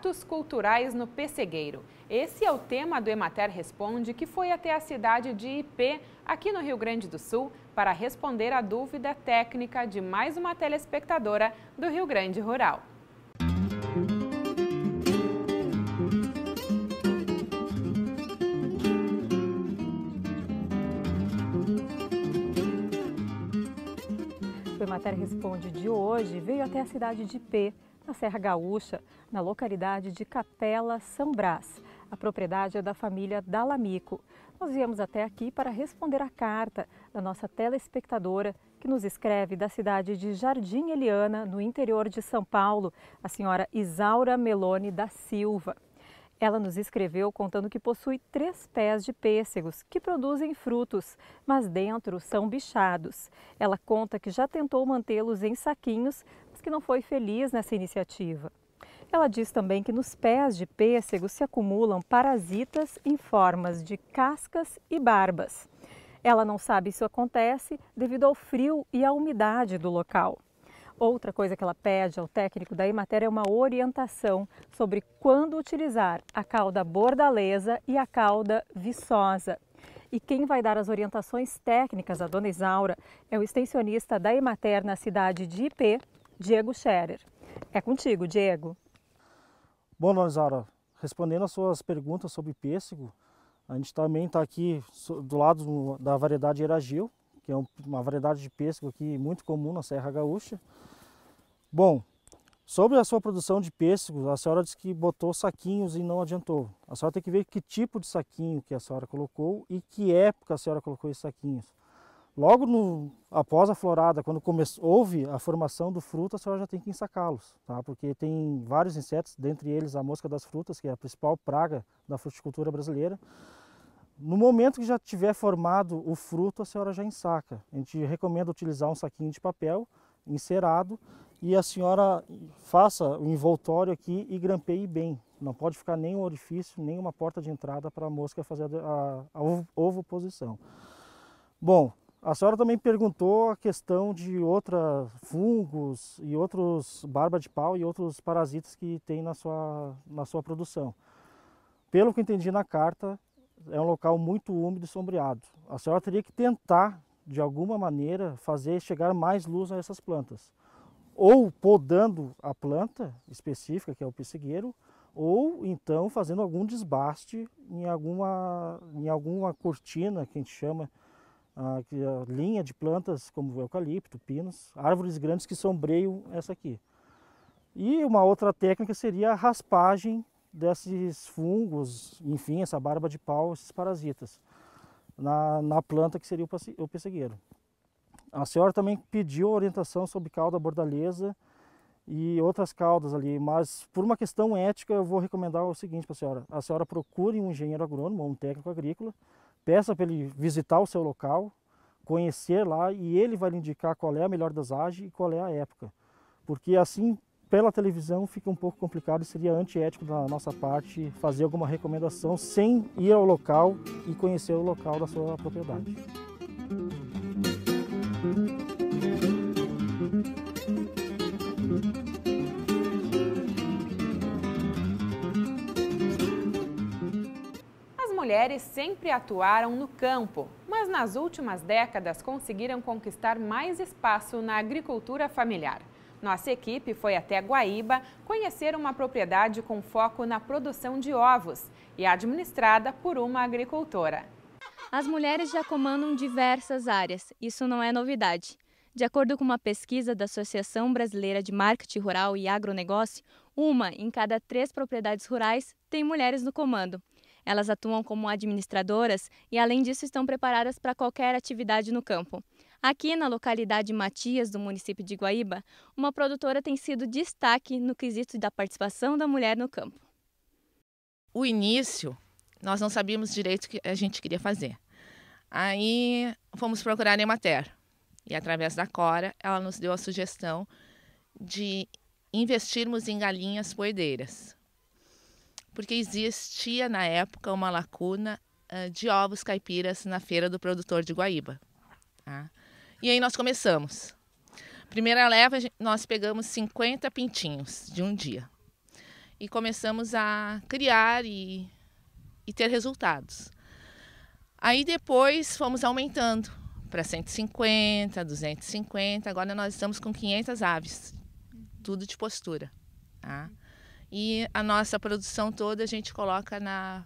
Atos culturais no Pessegueiro. Esse é o tema do Emater Responde, que foi até a cidade de IP, aqui no Rio Grande do Sul, para responder à dúvida técnica de mais uma telespectadora do Rio Grande Rural. O Emater Responde de hoje veio até a cidade de IP na Serra Gaúcha, na localidade de Capela São Brás. A propriedade é da família Dalamico. Nós viemos até aqui para responder a carta da nossa telespectadora que nos escreve da cidade de Jardim Eliana, no interior de São Paulo, a senhora Isaura Meloni da Silva. Ela nos escreveu contando que possui três pés de pêssegos que produzem frutos, mas dentro são bichados. Ela conta que já tentou mantê-los em saquinhos, diz que não foi feliz nessa iniciativa. Ela diz também que nos pés de pêssego se acumulam parasitas em formas de cascas e barbas. Ela não sabe isso acontece devido ao frio e à umidade do local. Outra coisa que ela pede ao técnico da Imater é uma orientação sobre quando utilizar a cauda bordaleza e a cauda viçosa. E quem vai dar as orientações técnicas à dona Isaura é o extensionista da Imater na cidade de Ipê. Diego Scherer. É contigo, Diego. Bom, Nozara, respondendo às suas perguntas sobre pêssego, a gente também está aqui do lado da variedade Eragil, que é uma variedade de pêssego aqui muito comum na Serra Gaúcha. Bom, sobre a sua produção de pêssego, a senhora disse que botou saquinhos e não adiantou. A senhora tem que ver que tipo de saquinho que a senhora colocou e que época a senhora colocou esses saquinhos. Logo no, após a florada, quando começou, houve a formação do fruto, a senhora já tem que ensacá-los, tá? porque tem vários insetos, dentre eles a mosca das frutas, que é a principal praga da fruticultura brasileira. No momento que já tiver formado o fruto, a senhora já ensaca. A gente recomenda utilizar um saquinho de papel encerado e a senhora faça o envoltório aqui e grampeie bem. Não pode ficar nenhum orifício, nenhuma porta de entrada para a mosca fazer a, a, posição ovoposição. Bom, a senhora também perguntou a questão de outros fungos e outros barba de pau e outros parasitas que tem na sua, na sua produção. Pelo que entendi na carta, é um local muito úmido e sombreado. A senhora teria que tentar, de alguma maneira, fazer chegar mais luz a essas plantas. Ou podando a planta específica, que é o pessegueiro, ou então fazendo algum desbaste em alguma, em alguma cortina que a gente chama a, a linha de plantas como eucalipto, pinos, árvores grandes que sombreiam essa aqui. E uma outra técnica seria a raspagem desses fungos, enfim, essa barba de pau, esses parasitas, na, na planta que seria o pessegueiro. A senhora também pediu orientação sobre cauda bordaleza e outras caudas ali, mas por uma questão ética eu vou recomendar o seguinte para a senhora. A senhora procure um engenheiro agrônomo ou um técnico agrícola Peça para ele visitar o seu local, conhecer lá e ele vai lhe indicar qual é a melhor dosagem e qual é a época. Porque assim, pela televisão fica um pouco complicado e seria antiético da nossa parte fazer alguma recomendação sem ir ao local e conhecer o local da sua propriedade. mulheres sempre atuaram no campo, mas nas últimas décadas conseguiram conquistar mais espaço na agricultura familiar. Nossa equipe foi até Guaíba conhecer uma propriedade com foco na produção de ovos e administrada por uma agricultora. As mulheres já comandam diversas áreas, isso não é novidade. De acordo com uma pesquisa da Associação Brasileira de Marketing Rural e Agronegócio, uma em cada três propriedades rurais tem mulheres no comando. Elas atuam como administradoras e, além disso, estão preparadas para qualquer atividade no campo. Aqui na localidade Matias, do município de Guaíba, uma produtora tem sido destaque no quesito da participação da mulher no campo. O início, nós não sabíamos direito o que a gente queria fazer. Aí fomos procurar a Emater e, através da Cora, ela nos deu a sugestão de investirmos em galinhas poedeiras porque existia na época uma lacuna uh, de ovos caipiras na feira do produtor de Guaíba. Tá? E aí nós começamos. Primeira leva, nós pegamos 50 pintinhos de um dia e começamos a criar e, e ter resultados. Aí depois fomos aumentando para 150, 250, agora nós estamos com 500 aves, tudo de postura. Tá? E a nossa produção toda a gente coloca na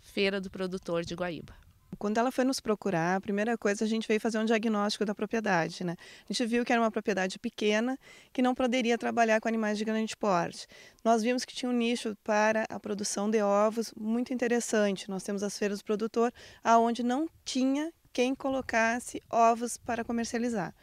feira do produtor de Guaíba. Quando ela foi nos procurar, a primeira coisa a gente veio fazer um diagnóstico da propriedade, né? A gente viu que era uma propriedade pequena que não poderia trabalhar com animais de grande porte. Nós vimos que tinha um nicho para a produção de ovos muito interessante. Nós temos as feiras do produtor, aonde não tinha quem colocasse ovos para comercializar.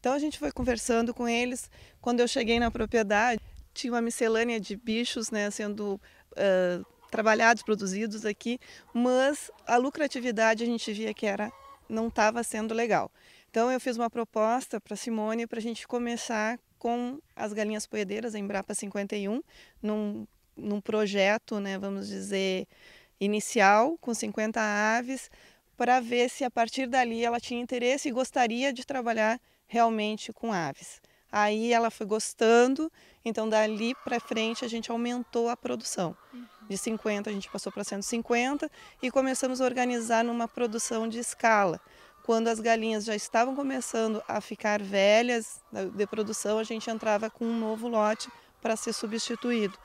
Então a gente foi conversando com eles. Quando eu cheguei na propriedade, tinha uma miscelânea de bichos né, sendo uh, trabalhados, produzidos aqui, mas a lucratividade a gente via que era não estava sendo legal. Então eu fiz uma proposta para Simone para a gente começar com as galinhas poedeiras Embrapa 51, num, num projeto, né, vamos dizer, inicial, com 50 aves, para ver se a partir dali ela tinha interesse e gostaria de trabalhar realmente com aves. Aí ela foi gostando, então dali para frente a gente aumentou a produção. Uhum. De 50 a gente passou para 150 e começamos a organizar numa produção de escala. Quando as galinhas já estavam começando a ficar velhas né, de produção, a gente entrava com um novo lote para ser substituído.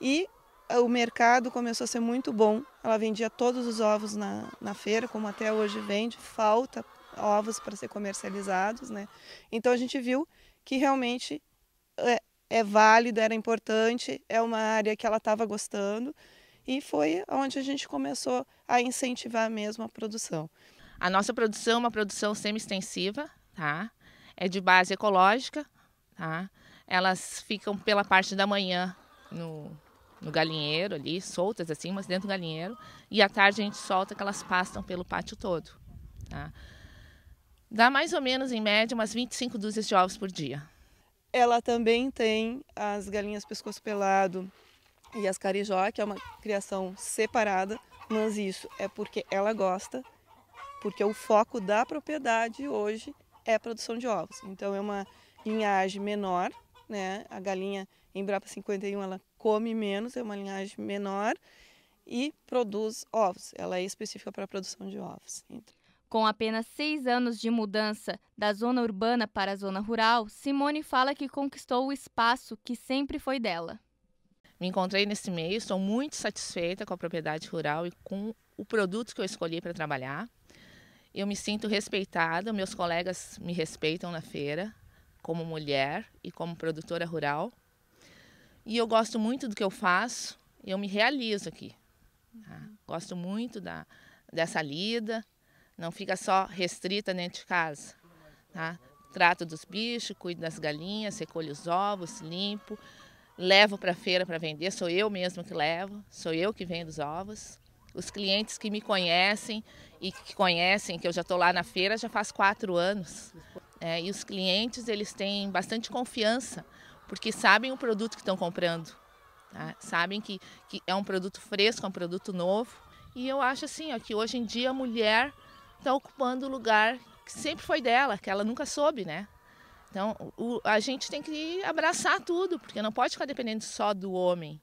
E ah, o mercado começou a ser muito bom. Ela vendia todos os ovos na, na feira, como até hoje vende, falta ovos para ser comercializados, né? Então a gente viu que realmente é, é válido, era importante, é uma área que ela estava gostando e foi onde a gente começou a incentivar mesmo a produção. A nossa produção é uma produção semi-extensiva, tá? É de base ecológica, tá? Elas ficam pela parte da manhã no, no galinheiro ali, soltas assim, mas dentro do galinheiro, e à tarde a gente solta que elas pastam pelo pátio todo, tá? Dá mais ou menos, em média, umas 25 dúzias de ovos por dia. Ela também tem as galinhas pescoço pelado e as carijó, que é uma criação separada, mas isso é porque ela gosta, porque o foco da propriedade hoje é a produção de ovos. Então é uma linhagem menor, né? A galinha Embrapa 51 ela come menos, é uma linhagem menor e produz ovos. Ela é específica para a produção de ovos. Então, com apenas seis anos de mudança da zona urbana para a zona rural, Simone fala que conquistou o espaço que sempre foi dela. Me encontrei nesse meio, estou muito satisfeita com a propriedade rural e com o produto que eu escolhi para trabalhar. Eu me sinto respeitada, meus colegas me respeitam na feira, como mulher e como produtora rural. E eu gosto muito do que eu faço, eu me realizo aqui. Tá? Gosto muito da, dessa lida, não fica só restrita dentro de casa. Tá? Trato dos bichos, cuido das galinhas, recolho os ovos, limpo, levo para a feira para vender. Sou eu mesmo que levo, sou eu que vendo os ovos. Os clientes que me conhecem e que conhecem que eu já estou lá na feira já faz quatro anos. É, e os clientes eles têm bastante confiança porque sabem o produto que estão comprando, tá? sabem que, que é um produto fresco, é um produto novo. E eu acho assim ó, que hoje em dia a mulher está ocupando o lugar que sempre foi dela, que ela nunca soube, né? Então, o, a gente tem que abraçar tudo, porque não pode ficar dependendo só do homem.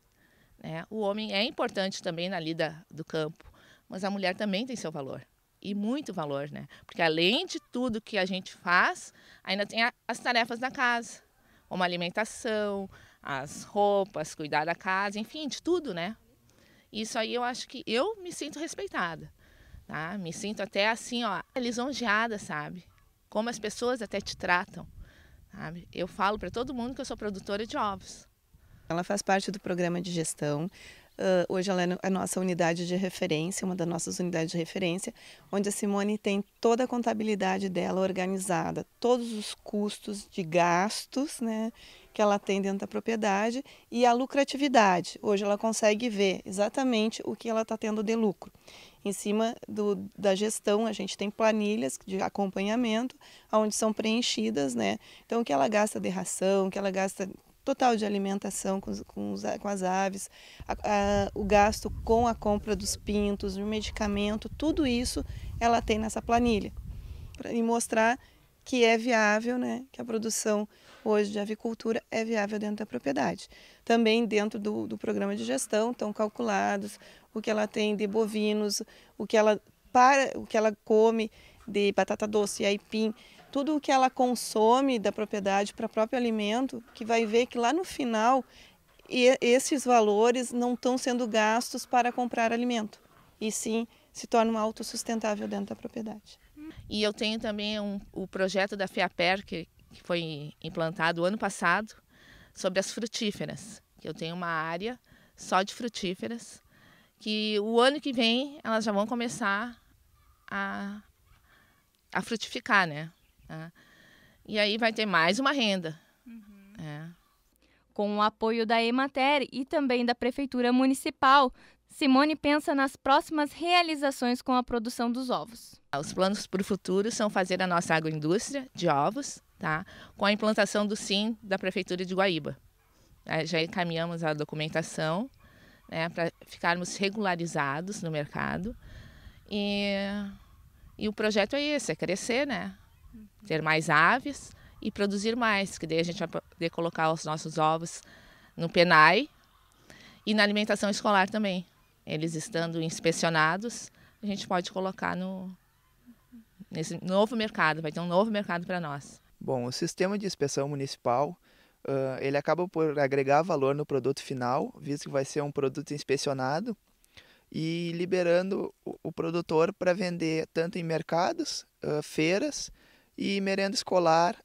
Né? O homem é importante também na lida do campo, mas a mulher também tem seu valor. E muito valor, né? Porque além de tudo que a gente faz, ainda tem a, as tarefas da casa, como alimentação, as roupas, cuidar da casa, enfim, de tudo, né? Isso aí eu acho que eu me sinto respeitada. Tá? Me sinto até assim, ó, lisonjeada, sabe? Como as pessoas até te tratam, sabe? Eu falo para todo mundo que eu sou produtora de ovos. Ela faz parte do programa de gestão Uh, hoje ela é a nossa unidade de referência, uma das nossas unidades de referência, onde a Simone tem toda a contabilidade dela organizada, todos os custos de gastos né, que ela tem dentro da propriedade e a lucratividade. Hoje ela consegue ver exatamente o que ela está tendo de lucro. Em cima do, da gestão, a gente tem planilhas de acompanhamento, onde são preenchidas, né? Então, o que ela gasta de ração, o que ela gasta total de alimentação com, com, os, com as aves, a, a, o gasto com a compra dos pintos, o medicamento, tudo isso ela tem nessa planilha. Para mostrar que é viável, né, que a produção hoje de avicultura é viável dentro da propriedade. Também dentro do, do, programa de gestão estão calculados o que ela tem de bovinos, o que ela para, o que ela come de batata doce e aipim, tudo o que ela consome da propriedade para o próprio alimento, que vai ver que lá no final esses valores não estão sendo gastos para comprar alimento, e sim se tornam autossustentável dentro da propriedade. E eu tenho também um, o projeto da FEAPER, que, que foi implantado ano passado, sobre as frutíferas. Eu tenho uma área só de frutíferas, que o ano que vem elas já vão começar a, a frutificar, né? É. E aí vai ter mais uma renda. Uhum. É. Com o apoio da Emater e também da Prefeitura Municipal, Simone pensa nas próximas realizações com a produção dos ovos. Os planos para o futuro são fazer a nossa agroindústria de ovos, tá? com a implantação do SIM da Prefeitura de Guaíba. É, já encaminhamos a documentação né, para ficarmos regularizados no mercado. E, e o projeto é esse, é crescer, né? ter mais aves e produzir mais, que daí a gente vai poder colocar os nossos ovos no PENAI e na alimentação escolar também. Eles estando inspecionados, a gente pode colocar no nesse novo mercado, vai ter um novo mercado para nós. Bom, o sistema de inspeção municipal Uh, ele acaba por agregar valor no produto final, visto que vai ser um produto inspecionado e liberando o, o produtor para vender tanto em mercados, uh, feiras e merenda escolar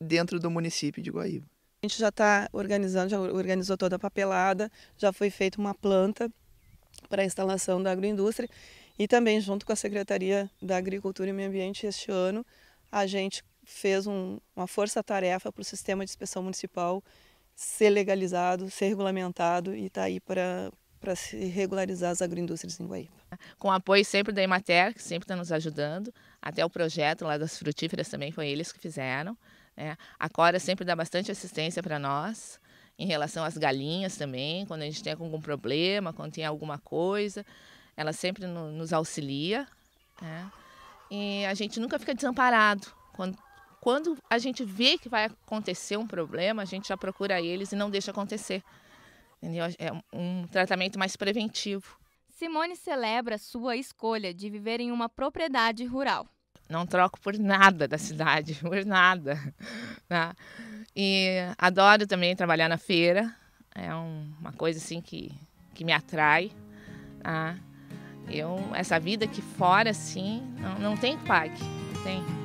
dentro do município de Guaíba. A gente já está organizando, já organizou toda a papelada, já foi feita uma planta para a instalação da agroindústria e também junto com a Secretaria da Agricultura e Meio Ambiente este ano a gente fez um, uma força-tarefa para o sistema de inspeção municipal ser legalizado, ser regulamentado e está aí para para se regularizar as agroindústrias em Guaíba. Com apoio sempre da Emater, que sempre está nos ajudando, até o projeto lá das frutíferas também foi eles que fizeram. Né? A Cora sempre dá bastante assistência para nós, em relação às galinhas também, quando a gente tem algum problema, quando tem alguma coisa, ela sempre no, nos auxilia. Né? E a gente nunca fica desamparado. Quando, quando a gente vê que vai acontecer um problema, a gente já procura eles e não deixa acontecer. Entendeu? É um tratamento mais preventivo. Simone celebra sua escolha de viver em uma propriedade rural. Não troco por nada da cidade, por nada. Né? E adoro também trabalhar na feira. É uma coisa assim que, que me atrai. Né? Eu, essa vida aqui fora, assim, não, não tem pague. Não tem.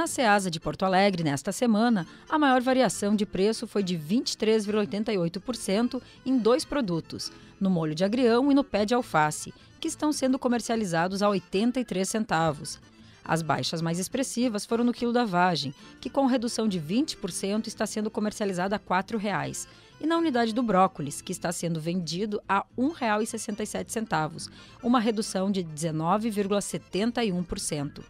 Na Ceasa de Porto Alegre, nesta semana, a maior variação de preço foi de 23,88% em dois produtos, no molho de agrião e no pé de alface, que estão sendo comercializados a 83 centavos. As baixas mais expressivas foram no quilo da vagem, que com redução de 20% está sendo comercializada a R$ 4,00, e na unidade do brócolis, que está sendo vendido a R$ 1,67, uma redução de 19,71%.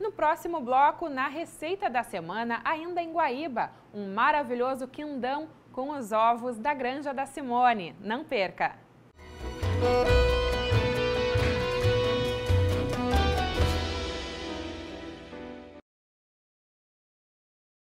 No próximo bloco, na Receita da Semana, ainda em Guaíba, um maravilhoso quindão com os ovos da Granja da Simone. Não perca! Música